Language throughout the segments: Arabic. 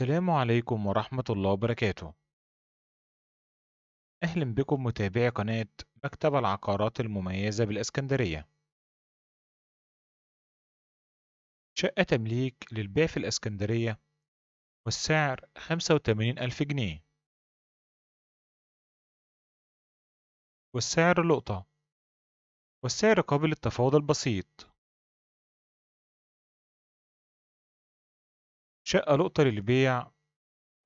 السلام عليكم ورحمة الله وبركاته أهلا بكم متابعي قناة مكتب العقارات المميزة بالإسكندرية شقة تمليك للبيع في الإسكندرية والسعر 85 ألف جنيه والسعر لقطة والسعر قابل للتفاوض البسيط شقة لقطة للبيع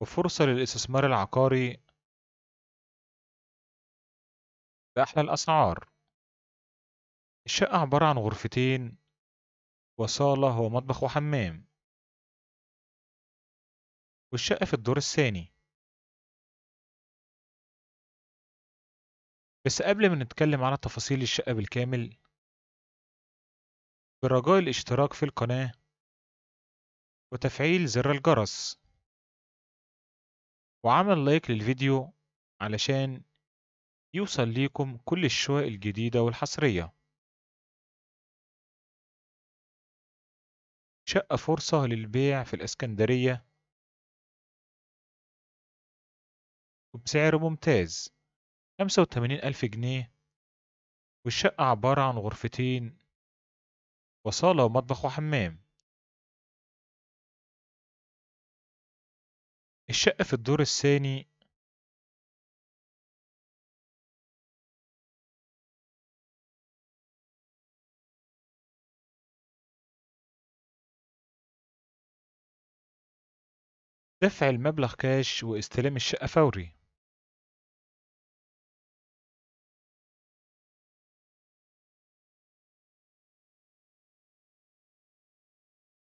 وفرصة للاستثمار العقاري بأحلى الأسعار الشقة عبارة عن غرفتين وصالة ومطبخ وحمام والشقة في الدور الثاني بس قبل ما نتكلم على تفاصيل الشقة بالكامل برجاء الاشتراك في القناة وتفعيل زر الجرس وعمل لايك للفيديو علشان يوصل ليكم كل الشقق الجديدة والحصرية شقة فرصة للبيع في الإسكندرية وبسعر ممتاز خمسة وتمانين ألف جنيه والشقة عبارة عن غرفتين وصالة ومطبخ وحمام الشقة في الدور الثاني دفع المبلغ كاش واستلام الشقة فوري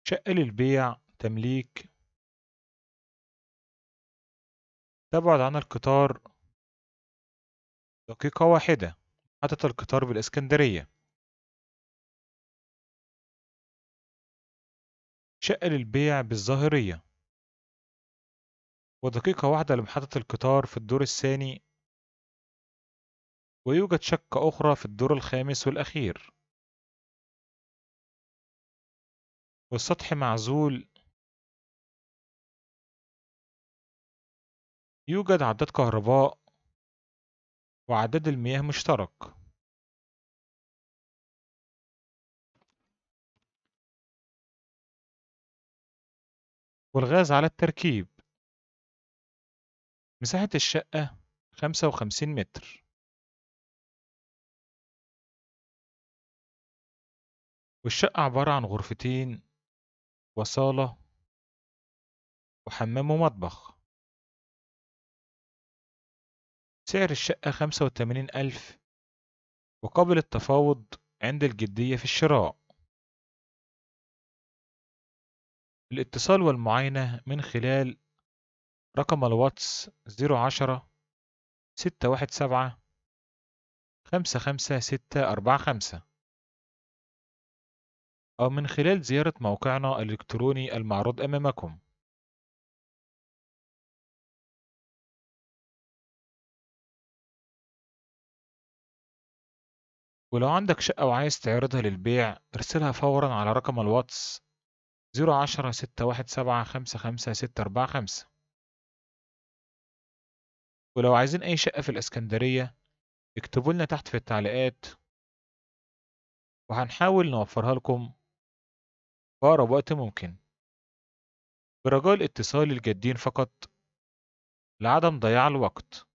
شقة للبيع تمليك تبعد عن القطار دقيقة واحدة محطة القطار بالإسكندرية شقة للبيع بالظاهرية ودقيقة واحدة لمحطة القطار في الدور الثاني ويوجد شقة أخرى في الدور الخامس والأخير والسطح معزول يوجد عداد كهرباء وعداد المياه مشترك والغاز على التركيب مساحة الشقة 55 متر والشقة عبارة عن غرفتين وصالة وحمام ومطبخ سعر الشقة خمسة وتمانين ألف وقابل التفاوض عند الجدية في الشراء الاتصال والمعاينة من خلال رقم الواتس زيرو عشرة ستة واحد سبعة خمسة خمسة ستة أربعة خمسة أو من خلال زيارة موقعنا الإلكتروني المعروض أمامكم ولو عندك شقة وعايز تعرضها للبيع ارسلها فورا على رقم الواتس ستة أربعة خمسة ولو عايزين أي شقة في الإسكندرية اكتبوا لنا تحت في التعليقات وهنحاول نوفرها لكم في اقرب وقت ممكن برجاء الاتصال الجادين فقط لعدم ضياع الوقت